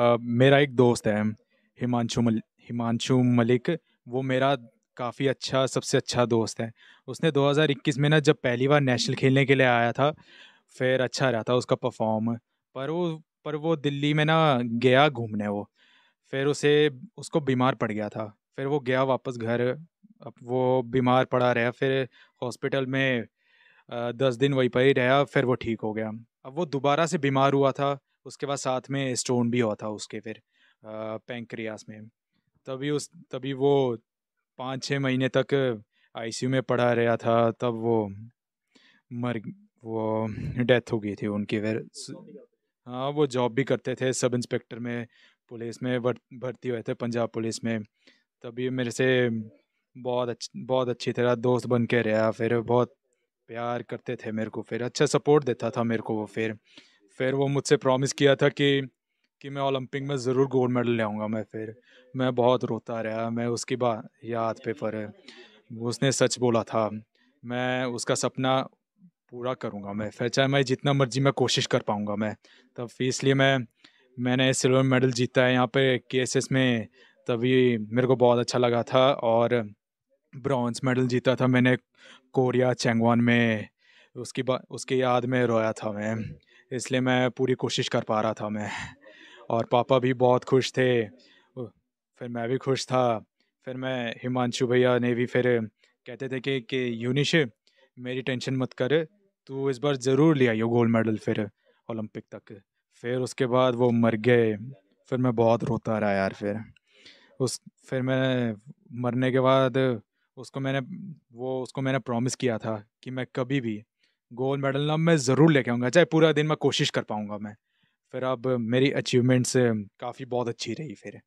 मेरा एक दोस्त है हिमांशु मल हिमांशु मलिक वो मेरा काफ़ी अच्छा सबसे अच्छा दोस्त है उसने 2021 में ना जब पहली बार नेशनल खेलने के लिए आया था फिर अच्छा रहा था उसका परफॉर्म पर वो पर वो दिल्ली में ना गया घूमने वो फिर उसे उसको बीमार पड़ गया था फिर वो गया वापस घर अब वो बीमार पड़ा रहा फिर हॉस्पिटल में दस दिन वहीं पर ही रहा फिर वो ठीक हो गया अब वो दोबारा से बीमार हुआ था उसके बाद साथ में स्टोन भी हुआ था उसके फिर पेंक्रियास में तभी उस तभी वो पाँच छः महीने तक आईसीयू में पड़ा रहा था तब वो मर वो डेथ हो गई थी उनकी फिर हाँ वो जॉब भी करते थे सब इंस्पेक्टर में पुलिस में भर्ती हुए थे पंजाब पुलिस में तभी मेरे से बहुत अच्छी बहुत अच्छी तरह दोस्त बन के रहा फिर बहुत प्यार करते थे मेरे को फिर अच्छा सपोर्ट देता था मेरे को वो फिर फिर वो मुझसे प्रॉमिस किया था कि कि मैं ओलंपिक में ज़रूर गोल्ड मेडल ले आऊँगा मैं फिर मैं बहुत रोता रहा मैं उसकी बात याद पे पर उसने सच बोला था मैं उसका सपना पूरा करूँगा मैं फिर चाहे मैं जितना मर्जी मैं कोशिश कर पाऊँगा मैं तब इसलिए मैं मैंने सिल्वर मेडल जीता है यहाँ पे के में तभी मेरे को बहुत अच्छा लगा था और ब्रॉन्ज मेडल जीता था मैंने कोरिया चैंगवान में उसकी बा उसकी याद में रोया था मैं इसलिए मैं पूरी कोशिश कर पा रहा था मैं और पापा भी बहुत खुश थे फिर मैं भी खुश था फिर मैं हिमांशु भैया ने भी फिर कहते थे कि कि यूनिश मेरी टेंशन मत कर तू इस बार ज़रूर ले आइयो गोल्ड मेडल फिर ओलंपिक तक फिर उसके बाद वो मर गए फिर मैं बहुत रोता रहा यार फिर उस फिर मैं मरने के बाद उसको मैंने वो उसको मैंने प्रॉमिस किया था कि मैं कभी भी गोल्ड मेडल ना मैं ज़रूर लेके आऊँगा चाहे पूरा दिन मैं कोशिश कर पाऊँगा मैं फिर अब मेरी अचीवमेंट्स काफ़ी बहुत अच्छी रही फिर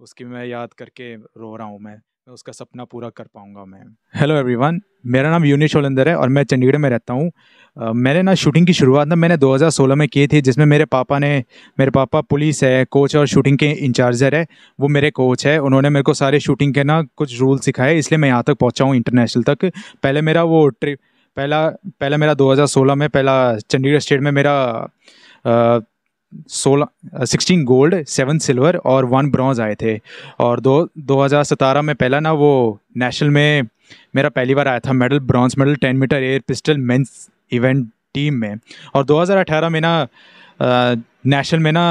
उसकी मैं याद करके रो रहा हूँ मैं मैं उसका सपना पूरा कर पाऊँगा मैं हेलो एवरीवन मेरा नाम यूनिश शोलंदर है और मैं चंडीगढ़ में रहता हूँ मैंने ना शूटिंग की शुरुआत ना मैंने 2016 में की थी जिसमें मेरे पापा ने मेरे पापा पुलिस है कोच और शूटिंग के इंचार्जर है वो मेरे कोच है उन्होंने मेरे को सारे शूटिंग के ना कुछ रूल सिखाए इसलिए मैं यहाँ तक पहुँचा हूँ इंटरनेशनल तक पहले मेरा वो ट्रिप पहला पहला मेरा 2016 में पहला चंडीगढ़ स्टेट में मेरा सोलह सिक्सटीन गोल्ड सेवन सिल्वर और वन ब्रॉन्ज आए थे और दो दो हज़ार सतारह में पहला ना वो नेशनल में मेरा पहली बार आया था medal bronze medal ten metre air pistol men's event team में और 2018 में ना नेशनल में ना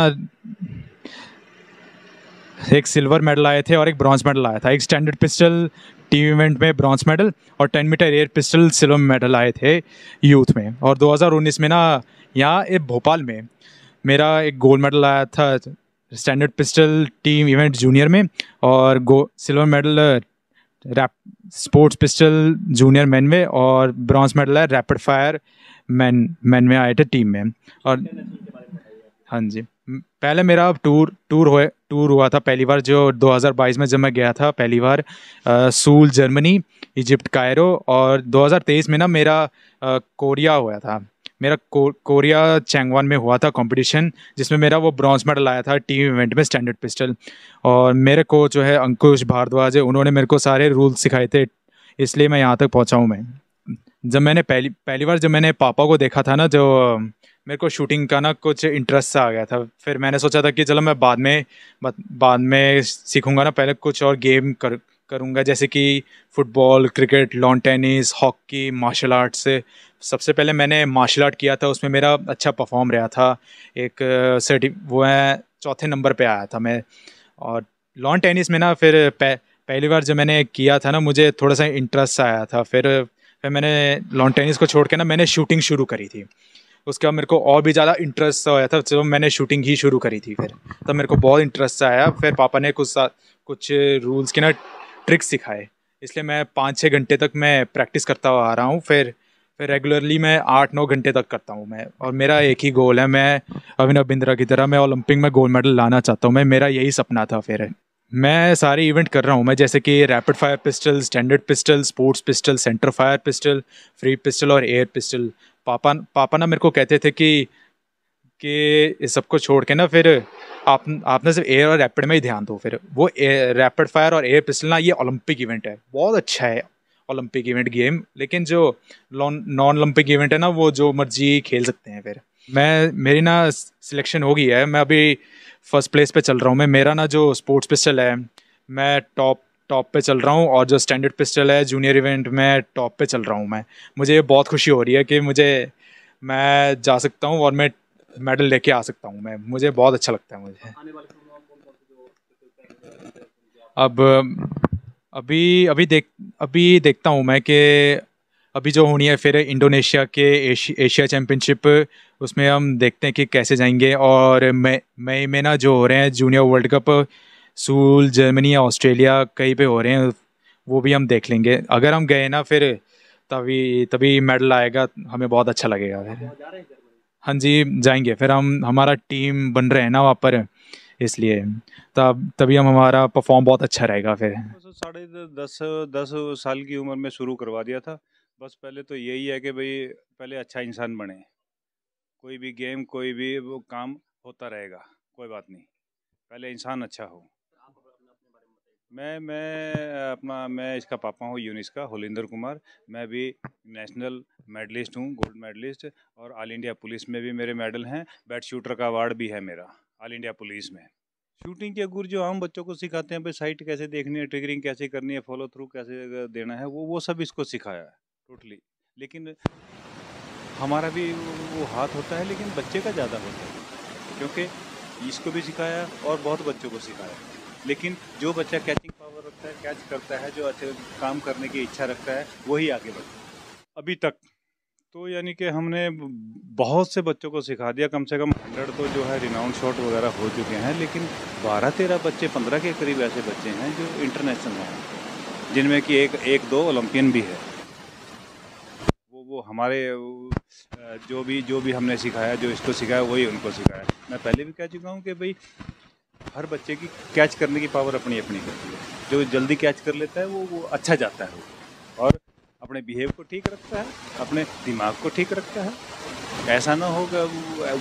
एक सिल्वर मेडल आए थे और एक ब्रॉन्ज मेडल आया था एक स्टैंडर्ड पिस्टल टीम इवेंट में ब्रॉन्ज मेडल और ten metre air pistol silver medal आए थे यूथ में और 2019 में ना यहाँ एक भोपाल में मेरा एक गोल्ड मेडल आया था standard pistol team event junior में और go silver medal rap sports pistol junior man में और ब्रॉन्ज मेडल है रैपिड फायर मैन मैन में आए थे टीम में और हाँ जी पहले मेरा टूर टूर हुए टूर हुआ था पहली बार जो 2022 में जब मैं गया था पहली बार आ, सूल जर्मनी इजिप्ट कायरो और 2023 में ना मेरा आ, कोरिया हुआ था मेरा को, कोरिया चैंगवान में हुआ था कंपटीशन जिसमें मेरा वो ब्रॉन्ज मेडल आया था टीम इवेंट में स्टैंडर्ड पिस्टल और मेरे कोच जो है अंकुश भारद्वाज है उन्होंने मेरे को सारे रूल्स सिखाए थे इसलिए मैं यहाँ तक पहुँचा हूँ मैं जब मैंने पहली पहली बार जब मैंने पापा को देखा था ना जो मेरे को शूटिंग का ना कुछ इंटरेस्ट सा आ गया था फिर मैंने सोचा था कि चलो मैं बाद में बाद में सीखूंगा ना पहले कुछ और गेम कर करूँगा जैसे कि football cricket lawn tennis hockey martial art से सबसे पहले मैंने मार्शल आर्ट किया था उसमें मेरा अच्छा परफॉर्म रहा था एक सर्टिफ वो है चौथे नंबर पे आया था मैं और लॉन टेनिस में ना फिर पह, पहली बार जब मैंने किया था ना मुझे थोड़ा सा इंटरेस्ट आया था फिर फिर मैंने लॉन टेनिस को छोड़ के ना मैंने शूटिंग शुरू करी थी उसके बाद मेरे को और भी ज़्यादा इंटरेस्ट आया था जब तो मैंने शूटिंग ही शुरू करी थी फिर तब मेरे को बहुत इंटरेस्ट आया फिर पापा ने कुछ कुछ रूल्स के ना ट्रिक्स सिखाए इसलिए मैं पाँच छः घंटे तक मैं प्रैक्टिस करता हुआ आ रहा हूँ फिर फिर रेगुलरली मैं आठ नौ घंटे तक करता हूँ मैं और मेरा एक ही गोल है मैं अभिनव बिंद्रा की तरह मैं ओलंपिक में गोल्ड मेडल लाना चाहता हूँ मैं मेरा यही सपना था फिर मैं सारे इवेंट कर रहा हूँ मैं जैसे कि rapid fire pistol standard pistol sports pistol centre fire pistol free pistol और एयर पिस्टल पापा पापा ना मेरे को कहते थे कि कि सबको छोड़ के ना फिर आप आपने सिर्फ एयर और रैपिड में ही ध्यान दो फिर वो रैपिड फायर और एयर पिस्टल ना ये ओलंपिक इवेंट है बहुत अच्छा है ओलंपिक इवेंट गेम लेकिन जो नॉन ओलंपिक इवेंट है ना वो जो मर्जी खेल सकते हैं फिर मैं मेरी ना सिलेक्शन हो गई है मैं अभी फर्स्ट प्लेस पे चल रहा हूँ मैं मेरा ना जो स्पोर्ट्स पिस्टल है मैं टॉप टॉप पे चल रहा हूँ और जो स्टैंडर्ड पिस्टल है जूनियर इवेंट में टॉप पे चल रहा हूँ मैं मुझे ये बहुत खुशी हो रही है कि मुझे मैं जा सकता हूँ और मैं मेडल लेके आ सकता हूँ मैं मुझे बहुत अच्छा लगता है मुझे अब अभी अभी देख अभी देखता हूँ मैं कि अभी जो होनी है फिर इंडोनेशिया के एश, एशिया चैम्पियनशिप उसमें हम देखते हैं कि कैसे जाएंगे और मई मई में ना जो हो रहे हैं junior world cup Suhl Germany Australia कहीं पे हो रहे हैं वो भी हम देख लेंगे अगर हम गए ना फिर तभी तभी मेडल आएगा हमें बहुत अच्छा लगेगा फिर हाँ जी जाएंगे फिर हम हमारा टीम बन रहे हैं ना वहाँ पर इसलिए तब तभी हम हमारा परफॉर्म बहुत अच्छा रहेगा फिर साढ़े दस दस साल की उम्र में शुरू करवा दिया था बस पहले तो यही है कि भाई पहले अच्छा इंसान बने कोई भी गेम कोई भी वो काम होता रहेगा कोई बात नहीं पहले इंसान अच्छा हो मैं मैं अपना मैं इसका पापा हूँ यूनिस का होलिंदर कुमार मैं भी नेशनल मेडलिस्ट हूँ गोल्ड मेडलिस्ट और ऑल इंडिया पुलिस में भी मेरे मेडल हैं बैट शूटर का अवार्ड भी है मेरा ऑल इंडिया पुलिस में शूटिंग के गुर जो हम बच्चों को सिखाते हैं भाई साइट कैसे देखनी है ट्रिगरिंग कैसे करनी है फॉलो थ्रू कैसे देना है वो वो सब इसको सिखाया है टोटली लेकिन हमारा भी वो हाथ होता है लेकिन बच्चे का ज़्यादा होता है क्योंकि इसको भी सिखाया और बहुत बच्चों को सिखाया लेकिन जो बच्चा कैचिंग पावर रखता है कैच करता है जो अच्छे काम करने की इच्छा रखता है वही आगे बढ़ता है अभी तक तो यानी कि हमने बहुत से बच्चों को सिखा दिया कम से कम हंड्रेड तो जो है रिनाउंड शॉट वगैरह हो चुके हैं लेकिन बारह तेरह बच्चे पंद्रह के करीब ऐसे बच्चे हैं जो इंटरनेशनल हैं जिनमें कि एक एक दो ओलंपियन भी है हमारे जो भी जो भी हमने सिखाया जो इसको सिखाया वही उनको सिखाया मैं पहले भी कह चुका हूँ कि भाई हर बच्चे की कैच करने की पावर अपनी अपनी होती है जो जल्दी कैच कर लेता है वो वो अच्छा जाता है वो और अपने बिहेव को ठीक रखता है अपने दिमाग को ठीक रखता है ऐसा ना हो कि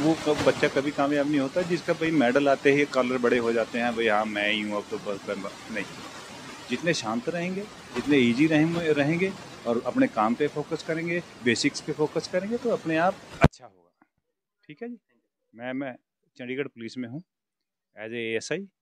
वो कब बच्चा कभी कामयाब नहीं होता जिसका भाई मेडल आते ही कॉलर बड़े हो जाते हैं भाई हाँ मैं ही हूँ अब तो बस नहीं जितने शांत रहेंगे जितने ईजी रहेंगे और अपने काम पे फोकस करेंगे बेसिक्स पे फोकस करेंगे तो अपने आप अच्छा होगा ठीक है जी मैं मैं चंडीगढ़ पुलिस में हूँ एज ए एस आई